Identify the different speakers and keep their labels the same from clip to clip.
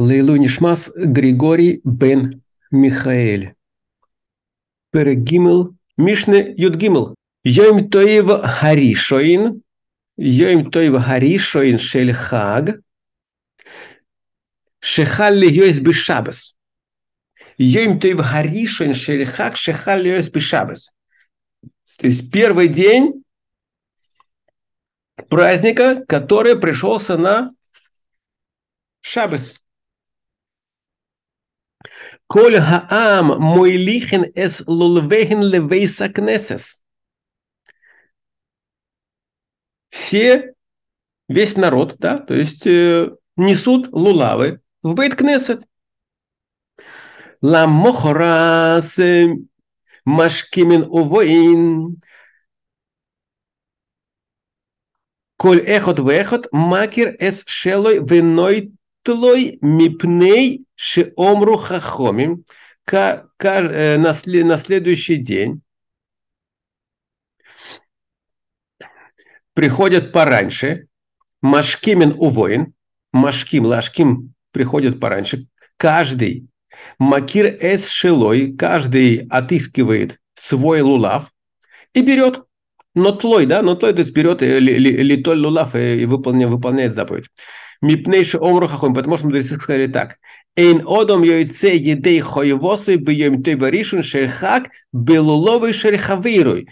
Speaker 1: Лейлу Нишмас Григорий бен Михаэль. Перегимел Мишне Юдгимел. Йоим Тоев Харишоин. Йоим Тоев Харишоин Шель Хаг. Шехал Льойс Бешабес. Йоим Тоев Харишоин Шель Хаг. Шехал Льойс Бешабес. То есть первый день праздника, который пришелся на Шабес. Коль хаам мой лихен эс лулвехен левейса кнесес. Все, весь народ, да, то есть э, несут лулавы в бейт кнесет. Ламохорас э, машкимен увоин. Коль эхот вехот макир эс шелой виной тлой мипней омру хахомим э, на следующий день приходят пораньше, машкимин у воин, машким, лашким приходят пораньше, каждый, макир эс шилой, каждый отыскивает свой лулав и берет, но тлой, да, но тлой, то есть берет э, литоль лулав э, и выполняет, выполняет заповедь. Мипнейши омру хахом, потому что мудрецы сказали так. Эйн одом йойце едей хоевосой бьем той варишин шерхак белуловой шерхавируй.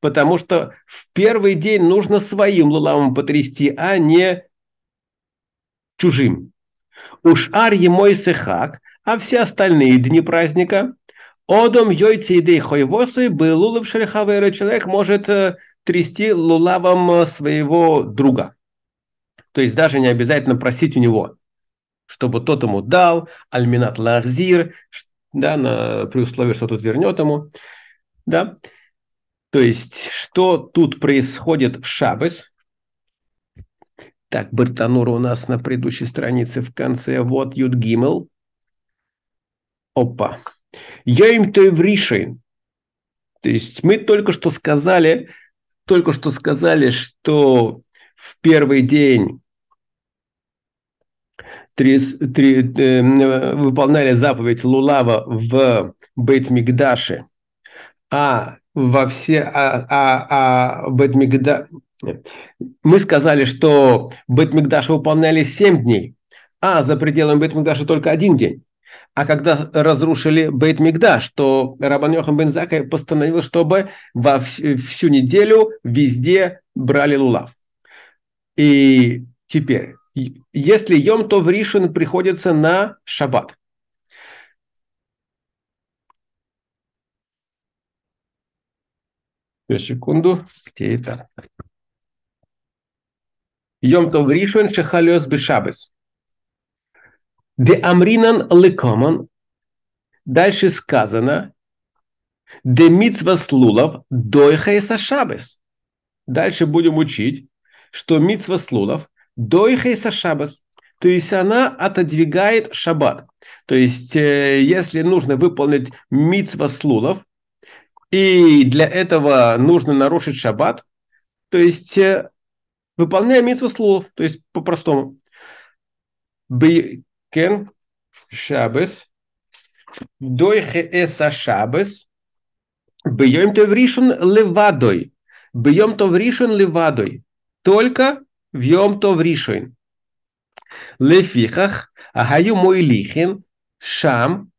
Speaker 1: Потому что в первый день нужно своим луламом потрясти, а не чужим. Уж ар мой сехак, а все остальные дни праздника, одом йойце едей хоевосой белулов шерхавируй. Человек может э, трясти лулавом э, своего друга. То есть даже не обязательно просить у него, чтобы тот ему дал, альминат лахзир, да, на, при условии, что тот вернет ему. Да? То есть, что тут происходит в Шабес? Так, Бартанура у нас на предыдущей странице в конце. Вот Юд Гиммел. Опа. Я им то вришин. То есть мы только что сказали, только что сказали, что в первый день три, три, э, выполняли заповедь Лулава в Бейтмигдаше, а во все, а, а, а Бетмигда... Мы сказали, что Бетмигдаша выполняли семь дней, а за пределами Бетмигдаша только один день. А когда разрушили Бейтмигдаш, то Рабан Йохан бен Закай постановил, чтобы во всю неделю везде брали лулав. И теперь если Йом в Ришин приходится на Шаббат. Секунду, где это? Йом Тов Ришин Шехалиос Бешабес. Де Амринан Лекоман. Дальше сказано. Де Мицвас Лулов Дойха и Сашабес. Дальше будем учить, что Мицвас Лулов Дойхейса шабас, то есть она отодвигает шаббат. То есть, э, если нужно выполнить митцва слулов, и для этого нужно нарушить шаббат, то есть, э, выполняя митцва слулов, то есть по-простому. Бейкен шабас, дойхе эса шабас, бьем то в левадой, бьем то в левадой, только в Йом-Тов Ришойн. Лефихах агаю мойлихин шам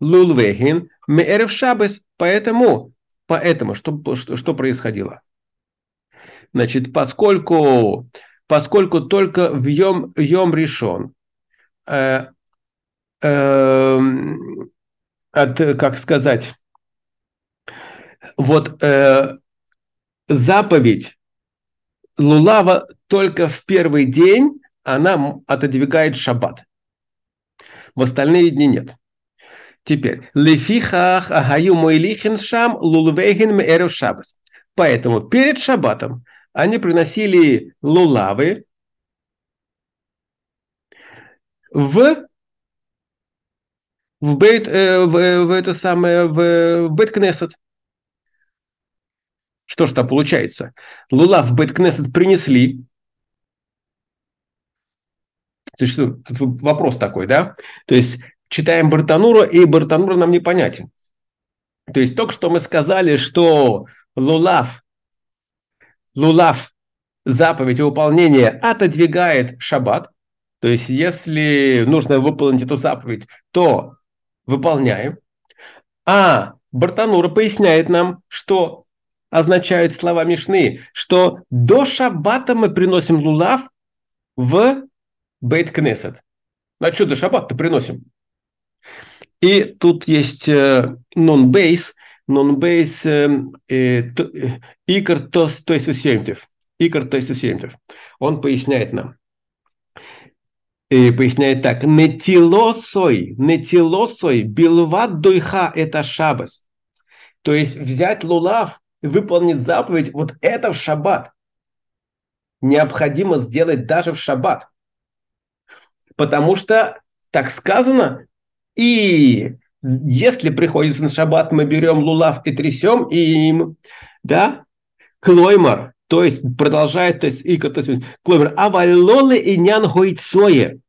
Speaker 1: лулвехин, меэрев шабес. Поэтому, поэтому что, что, что происходило? Значит, поскольку, поскольку только в Йом, Йом Ришон э, э, от, как сказать, вот э, заповедь лулава только в первый день она отодвигает шаббат. В остальные дни нет. Теперь, лефихах агаю мойлихин шам лулвейхин мэрю шабас. Поэтому перед шаббатом они приносили лулавы в в бейт э, в, э, в это самое в, в бейт кнесет что ж там получается? Лула в Бэткнессет принесли. Существует вопрос такой, да? То есть читаем Бартанура, и Бартанура нам непонятен. То есть только что мы сказали, что Лулав, Лулав, заповедь и выполнение отодвигает шаббат. То есть если нужно выполнить эту заповедь, то выполняем. А Бартанура поясняет нам, что означают слова Мишны, что до шаббата мы приносим лулав в Бейт Кнесет. А что до шаббата приносим? И тут есть э, нон-бейс, нон-бейс э, э, Икар Тос Тойсусемтев. Икар Тойсусемтев. Он поясняет нам. И поясняет так. Нетилосой, нетилосой, билват дойха – это шабас. То есть взять лулав – выполнить заповедь, вот это в шаббат необходимо сделать даже в шаббат. Потому что так сказано, и если приходится на шаббат, мы берем лулав и трясем и им, да, клоймар, то есть продолжает, то есть, и, то есть клоймар, авалолы и нян гойцое.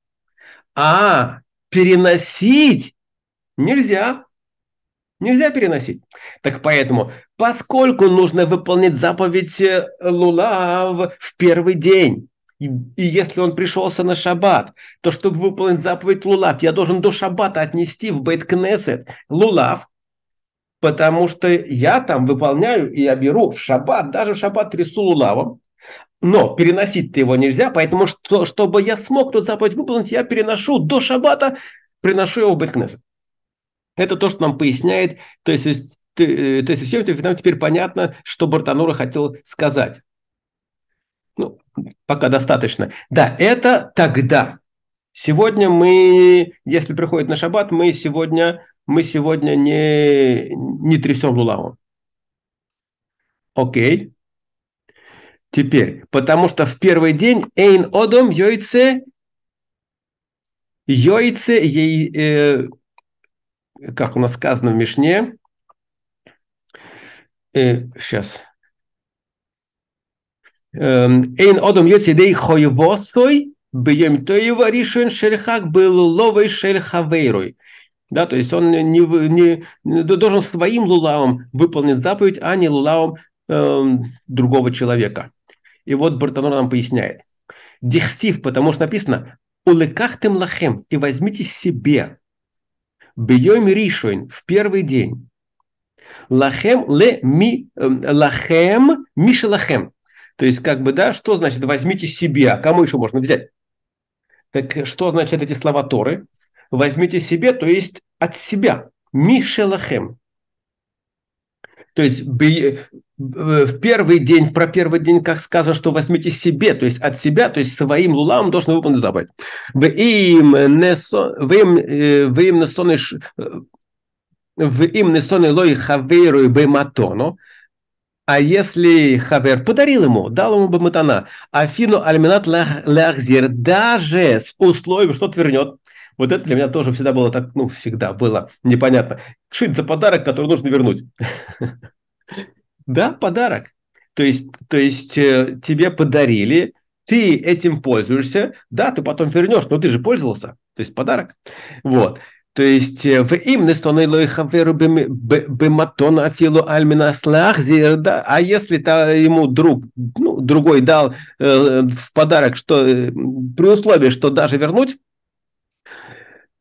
Speaker 1: А переносить нельзя, Нельзя переносить. Так поэтому поскольку нужно выполнить заповедь э, Лулав в первый день. И, и если он пришелся на шаббат, то чтобы выполнить заповедь Лулав, я должен до шаббата отнести в бейт Лулав, потому что я там выполняю и я беру в шаббат, даже в шаббат трясу лулавом, но переносить-то его нельзя, поэтому что, чтобы я смог тут заповедь выполнить, я переношу до шаббата, приношу его в бейт Это то, что нам поясняет, то есть ты, э, то есть все это нам теперь понятно, что Бартанура хотел сказать. Ну, пока достаточно. Да, это тогда. Сегодня мы, если приходит на шаббат, мы сегодня, мы сегодня не, не трясем лулаву. Окей. Теперь, потому что в первый день Эйн Одом Йойце Йойце ей, э, как у нас сказано в Мишне, э, сейчас. Эм, Эйн одом йоцидей хоевосой, бьем то его решен шерхак был ловой шерхавейрой. Да, то есть он не, не, не должен своим лулавом выполнить заповедь, а не лулавом э, эм, другого человека. И вот Бартанор нам поясняет. Дихсив, потому что написано «Улыкахтем лахем» и возьмите себе. Бьем ришуин в первый день. Лахем ле ми, эм, лахем мишелахем. То есть, как бы, да, что значит возьмите себе, а кому еще можно взять? Так что значит эти слова Торы? Возьмите себе, то есть от себя. Мишелахем. То есть э, в первый день, про первый день, как сказано, что возьмите себе, то есть от себя, то есть своим лулам должны выполнить забыть. Вы им не сон, в им не соне лой хаверу и бематону, а если хавер подарил ему, дал ему бематона, афину альминат лахзир, даже с условием, что тот вернет, вот это для меня тоже всегда было так, ну, всегда было непонятно. Что это за подарок, который нужно вернуть? Да, подарок. То есть, то есть э, тебе подарили, ты этим пользуешься, да, ты потом вернешь, но ты же пользовался, то есть подарок. Вот. То есть э, в им не становило их хаверу бематона афилу альмина слах зирда. А если то ему друг, ну, другой дал э, в подарок, что э, при условии, что даже вернуть,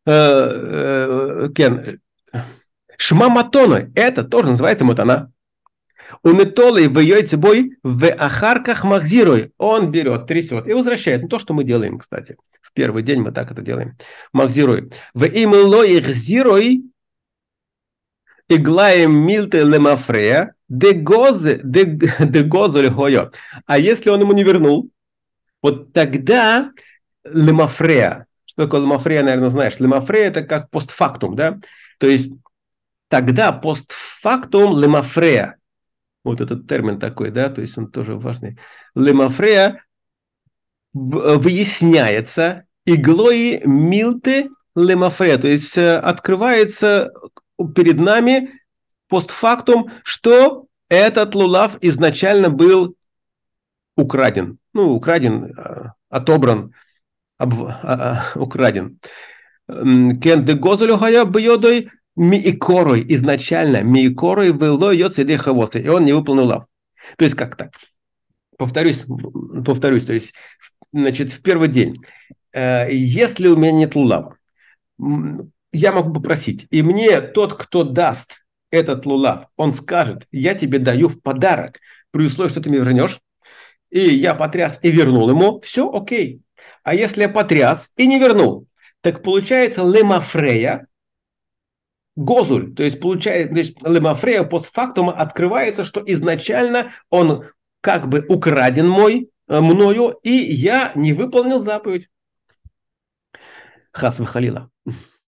Speaker 1: э, э, шма матона, это тоже называется матона. У метолы в ее цебой в ахарках махзируй. Он берет, трясет и возвращает. Ну, то, что мы делаем, кстати. Первый день мы так это делаем. Махзируй. В имло их зирой иглаем милты лемафрея дегозы дегозы лихоё. А если он ему не вернул, вот тогда лемафрея. Что такое лемафрея, наверное, знаешь. Лемафрея – это как постфактум, да? То есть тогда постфактум лемафрея. Вот этот термин такой, да, то есть он тоже важный. Лемафрея э, выясняется иглои милты лемафе, то есть э, открывается перед нами постфактум, что этот лулав изначально был украден, ну, украден, э, отобран, об, а, а, украден. Кен де гозелю хая бьёдой миикорой, изначально миикорой вело ее цедехавоты, и он не выполнил лав. То есть как так? Повторюсь, повторюсь, то есть, значит, в первый день Э, если у меня нет лулав, я могу попросить, и мне тот, кто даст этот лулав, он скажет, я тебе даю в подарок, при условии, что ты мне вернешь, и я потряс и вернул ему, все окей. А если я потряс и не вернул, так получается лемафрея, Гозуль, то есть получается, то есть Лемафрея постфактум открывается, что изначально он как бы украден мой, э, мною, и я не выполнил заповедь. خاص بخليله